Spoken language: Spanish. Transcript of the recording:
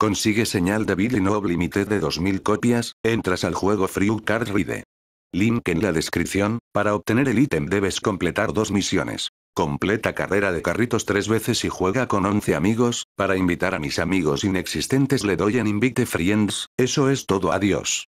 Consigue señal de y No Limited de 2000 copias, entras al juego Free Card Ride. Link en la descripción, para obtener el ítem debes completar dos misiones. Completa carrera de carritos tres veces y juega con 11 amigos, para invitar a mis amigos inexistentes le doy an invite friends, eso es todo adiós.